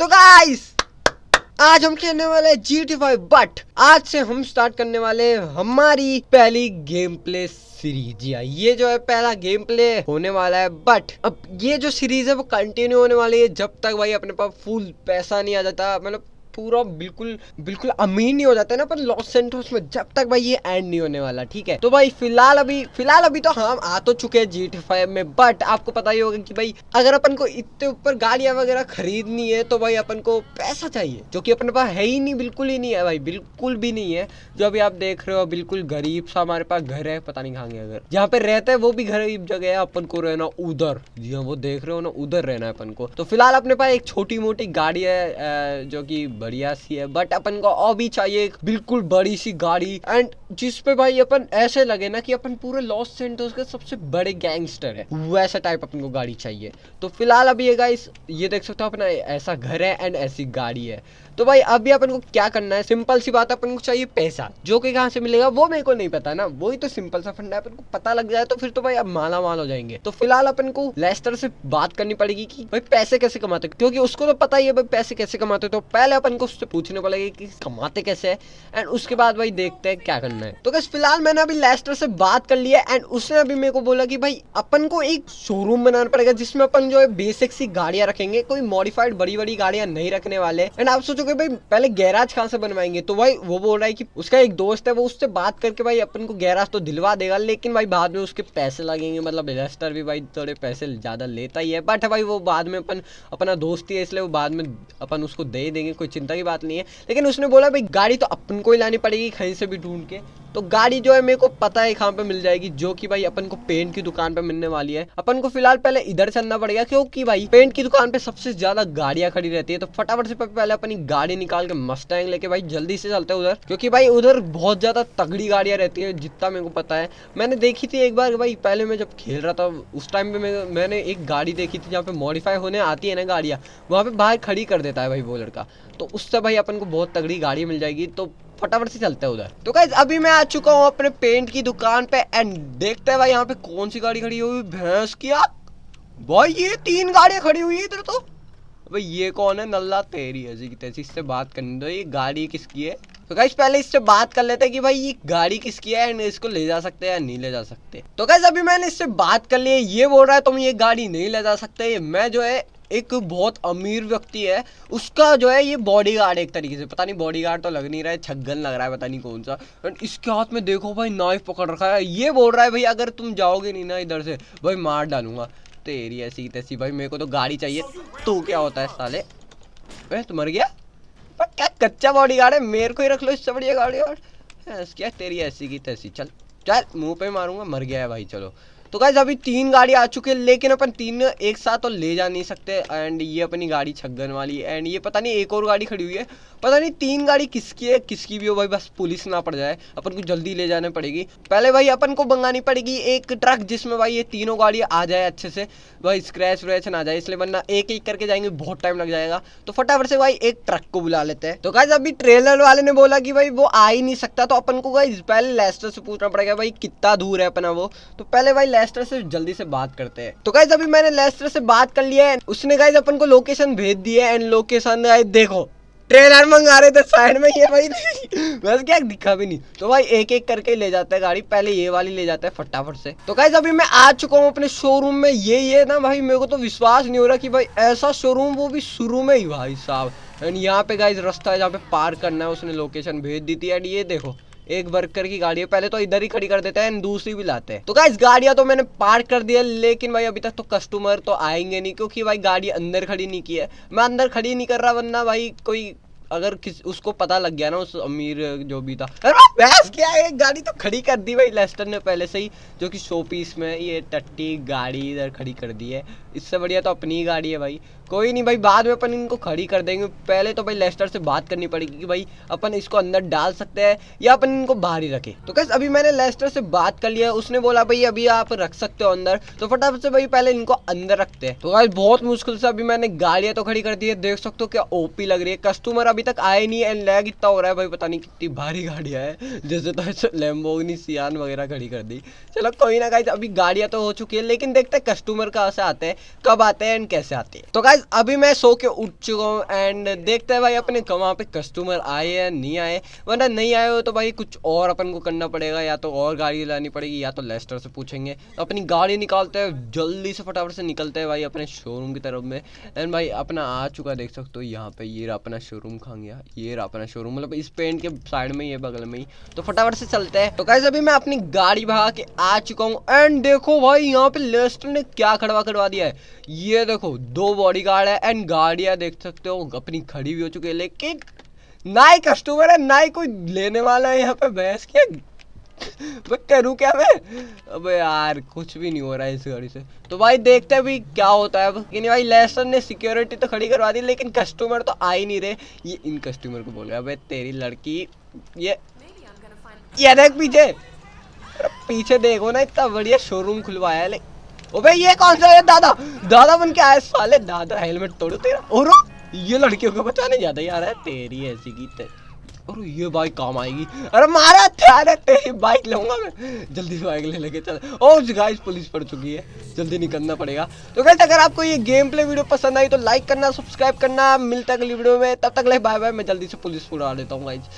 तो गाइस आज हम खेलने वाले जी टी फाइव बट आज से हम स्टार्ट करने वाले हमारी पहली गेम प्ले सीरीज या ये जो है पहला गेम प्ले होने वाला है बट अब ये जो सीरीज है वो कंटिन्यू होने वाली है जब तक भाई अपने पास फुल पैसा नहीं आ जाता मतलब पूरा बिल्कुल बिल्कुल अमीर नहीं हो जाता ना पर लॉस सेंटोस में जब तक भाई ये एंड नहीं होने वाला ठीक है तो भाई फिलहाल अभी फिलहाल अभी तो हम आ तो चुके हैं जीट फाइव में बट आपको पता ही होगा कि भाई अगर अपन को इतने ऊपर गाड़िया वगैरह खरीदनी है तो भाई अपन को पैसा चाहिए जो कि अपने पास है ही नहीं बिल्कुल ही नहीं है भाई बिल्कुल भी नहीं है जो अभी आप देख रहे हो बिल्कुल गरीब सा हमारे पास घर है पता नहीं खांगे अगर जहाँ पे रहते हैं वो भी गरीब जगह है अपन को रहना उधर जी हाँ वो देख रहे हो ना उधर रहना है अपन को तो फिलहाल अपने पास एक छोटी मोटी गाड़ी है जो की बढ़िया सी है बट अपन को और भी चाहिए एक बिल्कुल बड़ी सी गाड़ी एंड जिस पे भाई अपन ऐसे लगे ना कि अपन पूरे लॉस सेंटर्स के सबसे बड़े गैंगस्टर है वैसा टाइप अपन को गाड़ी चाहिए तो फिलहाल अभी ये गाइस ये देख सकते हो अपना ऐसा घर है एंड ऐसी गाड़ी है तो भाई अभी अपन को क्या करना है सिंपल सी बात अपन को चाहिए पैसा जो कि कहाँ से मिलेगा वो मेरे को नहीं पता ना वही तो सिंपल सा फंड है अपन को पता लग जाए तो फिर तो भाई अब माला माल हो जाएंगे तो फिलहाल अपन को लेस्टर से बात करनी पड़ेगी कि भाई पैसे कैसे कमाते क्योंकि उसको तो पता ही है भाई पैसे कैसे कमाते तो पहले अपन उनको उससे पूछने को लगे कि कमाते कैसे है एंड उसके बाद भाई देखते हैं क्या करना है तो कैसे फिलहाल मैंने अभी लेस्टर से बात कर लिया है एंड उसने अभी मेरे को बोला कि भाई अपन को एक शोरूम बनाना पड़ेगा जिसमें अपन जो है बेसिक सी गाड़ियां रखेंगे कोई मॉडिफाइड बड़ी बड़ी गाड़ियां नहीं रखने वाले एंड आप सोचोगे भाई पहले गैराज कहाँ से बनवाएंगे तो भाई वो बोल रहा है कि उसका एक दोस्त है वो उससे बात करके भाई अपन को गैराज तो दिलवा देगा लेकिन भाई बाद में उसके पैसे लगेंगे मतलब लेस्टर भी भाई थोड़े पैसे ज़्यादा लेता ही है बट भाई वो बाद में अपन अपना दोस्त ही है इसलिए वो बाद में अपन उसको दे देंगे कोई चिंता चिंता की बात नहीं है लेकिन उसने बोला भाई गाड़ी तो अपन को ही लानी पड़ेगी कहीं से भी ढूंढ के तो गाड़ी जो है मेरे को पता है कहाँ पे मिल जाएगी जो कि भाई अपन को पेंट की दुकान पे मिलने वाली है अपन को फिलहाल पहले इधर चलना पड़ेगा क्योंकि भाई पेंट की दुकान पे सबसे ज्यादा गाड़ियां खड़ी रहती है तो फटाफट से पहले अपनी गाड़ी निकाल के मस्टैंग लेके भाई जल्दी से चलते हैं उधर क्योंकि भाई उधर बहुत ज्यादा तगड़ी गाड़ियां रहती है जितना मेरे को पता है मैंने देखी थी एक बार भाई पहले मैं जब खेल रहा था उस टाइम पे मैंने एक गाड़ी देखी थी जहाँ पे मॉडिफाई होने आती है ना गाड़ियाँ वहाँ पे बाहर खड़ी कर देता है भाई वो लड़का तो उससे भाई अपन को बहुत तगड़ी गाड़ी मिल जाएगी तो फटाफट से चलते हैं उधर तो गाइज अभी मैं आ चुका हूँ अपने पेंट की दुकान पे एंड देखते हैं भाई यहाँ पे कौन सी गाड़ी खड़ी हुई भैंस की आप भाई ये तीन गाड़ियाँ खड़ी हुई है इधर तो भाई ये कौन है नल्ला तेरी है जी तेजी इससे बात करनी दो तो ये गाड़ी किसकी है तो गाइज पहले इससे बात कर लेते हैं कि भाई ये गाड़ी किसकी है एंड इसको ले जा सकते हैं या नहीं ले जा सकते तो गाइज अभी मैंने इससे बात कर ली है ये बोल रहा है तुम ये गाड़ी नहीं ले जा सकते मैं जो है एक बहुत अमीर व्यक्ति है उसका जो है ये बॉडीगार्ड एक तरीके से पता नहीं बॉडीगार्ड तो लग नहीं रहा है छग्गन लग रहा है पता नहीं कौन सा एंड इसके हाथ में देखो भाई नाइफ पकड़ रखा है ये बोल रहा है भाई अगर तुम जाओगे नहीं ना इधर से भाई मार डालूंगा तेरी ऐसी तैसी भाई मेरे को तो गाड़ी चाहिए तो क्या होता है साले वह तो मर गया पर क्या कच्चा बॉडी है मेरे को ही रख लो इससे बढ़िया गाड़ी और क्या तेरी ऐसी की तैसी चल चल मुँह पे मारूंगा मर गया है भाई चलो तो गाइज अभी तीन गाड़ी आ चुकी है लेकिन अपन तीन एक साथ तो ले जा नहीं सकते एंड ये अपनी गाड़ी छगन वाली एंड ये पता नहीं एक और गाड़ी खड़ी हुई है पता नहीं तीन गाड़ी किसकी है किसकी भी हो भाई बस पुलिस ना पड़ जाए अपन को जल्दी ले जाना पड़ेगी पहले भाई अपन को मंगानी पड़ेगी एक ट्रक जिसमें भाई ये तीनों गाड़ी आ जाए अच्छे से भाई स्क्रैच व्रैच ना जाए इसलिए वरना एक एक करके जाएंगे बहुत टाइम लग जाएगा तो फटाफट से भाई एक ट्रक को बुला लेते हैं तो गाइज अभी ट्रेलर वाले ने बोला कि भाई वो आ ही नहीं सकता तो अपन को गाइज पहले लेस्टर से पूछना पड़ेगा भाई कितना दूर है अपना वो तो पहले भाई लेस्टर से जल्दी से बात करते हैं तो गाइज अभी मैंने लेस्टर से बात कर लिया है उसने गाइज अपन को लोकेशन भेज दी है एंड लोकेशन गाइज देखो ट्रेलर मंगा रहे थे साइड में ये भाई बस क्या दिखा भी नहीं तो भाई एक एक करके ले जाता है गाड़ी पहले ये वाली ले जाता है फटाफट से तो गाइज अभी मैं आ चुका हूँ अपने शोरूम में ये ये ना भाई मेरे को तो विश्वास नहीं हो रहा कि भाई ऐसा शोरूम वो भी शुरू में ही भाई साहब एंड यहाँ पे गाइज रास्ता है जहाँ पे पार करना है उसने लोकेशन भेज दी थी एंड ये देखो एक वर्कर की गाड़ी है पहले तो इधर ही खड़ी कर देते हैं दूसरी भी लाते हैं तो क्या गाड़ियां तो मैंने पार्क कर दिया लेकिन भाई अभी तक तो कस्टमर तो आएंगे नहीं क्योंकि भाई गाड़ी अंदर खड़ी नहीं की है मैं अंदर खड़ी नहीं कर रहा वरना भाई कोई अगर किस उसको पता लग गया ना उस अमीर जो भी था बहस क्या है गाड़ी तो खड़ी कर दी भाई लेस्टर ने पहले से ही जो कि शो पीस में ये टट्टी गाड़ी इधर खड़ी कर दी है इससे बढ़िया तो अपनी गाड़ी है भाई कोई नहीं भाई बाद में अपन इनको खड़ी कर देंगे पहले तो भाई लेस्टर से बात करनी पड़ेगी कि भाई अपन इसको अंदर डाल सकते हैं या अपन इनको बाहर ही रखें तो कैसे अभी मैंने लेस्टर से बात कर लिया उसने बोला भाई अभी आप रख सकते हो अंदर तो फटाफट से भाई पहले इनको अंदर रखते हैं तो कैसे बहुत मुश्किल से अभी मैंने गाड़ियाँ तो खड़ी कर दी है देख सकते हो क्या ओपी लग रही है कस्टमर अभी तक आए नहीं है लैग इतना हो रहा है भाई पता नहीं कितनी भारी गाड़ियाँ है जैसे तो लेम्बोगनी सियान वगैरह खड़ी कर दी चलो कोई ना कहीं अभी गाड़ियाँ तो हो चुकी है लेकिन देखते हैं कस्टमर कहाँ से आते हैं कब आते हैं एंड कैसे आते हैं तो गाइज गाइस अभी मैं सो के उठ चुका हूँ एंड देखते हैं भाई अपने वहाँ पे कस्टमर आए या नहीं आए वरना नहीं आए हो तो भाई कुछ और अपन को करना पड़ेगा या तो और गाड़ी लानी पड़ेगी या तो लेस्टर से पूछेंगे तो अपनी गाड़ी निकालते हैं जल्दी से फटाफट से निकलते हैं भाई अपने शोरूम की तरफ में एंड भाई अपना आ चुका देख सकते हो यहाँ पे ये अपना शोरूम खा गया ये अपना शोरूम मतलब इस पेंट के साइड में ही है बगल में ही तो फटाफट से चलते हैं तो कैसे अभी मैं अपनी गाड़ी भगा के आ चुका हूँ एंड देखो भाई यहाँ पे लेस्टर ने क्या खड़वा करवा दिया है ये देखो दो बॉडी कार है एंड गाड़ियाँ देख सकते हो अपनी खड़ी भी हो चुकी है लेकिन ना ही कस्टमर है ना ही कोई लेने वाला है यहाँ पे बहस के करूँ क्या मैं अबे यार कुछ भी नहीं हो रहा है इस गाड़ी से तो भाई देखते हैं भाई क्या होता है कि नहीं भाई लेसन ने सिक्योरिटी तो खड़ी करवा दी लेकिन कस्टमर तो आ ही नहीं रहे ये इन कस्टमर को बोल रहे है तेरी लड़की ये ये देख पीछे पीछे देखो ना इतना बढ़िया शोरूम खुलवाया है ओबे ये कौन सा है दादा दादा बन के आए साले दादा हेलमेट तोड़ो तेरा और ये लड़कियों को बचाने जाता यार है तेरी ऐसी की ते... और ये बाइक काम आएगी अरे मारा थारे तेरी बाइक लूंगा मैं जल्दी से बाइक ले लेके चल और गाइस पुलिस पड़ चुकी है जल्दी निकलना पड़ेगा तो गाइस अगर आपको ये गेम प्ले वीडियो पसंद आई तो लाइक करना सब्सक्राइब करना मिलता अगली वीडियो में तब तक ले बाय बाय मैं जल्दी से पुलिस उड़ा लेता हूँ गाइज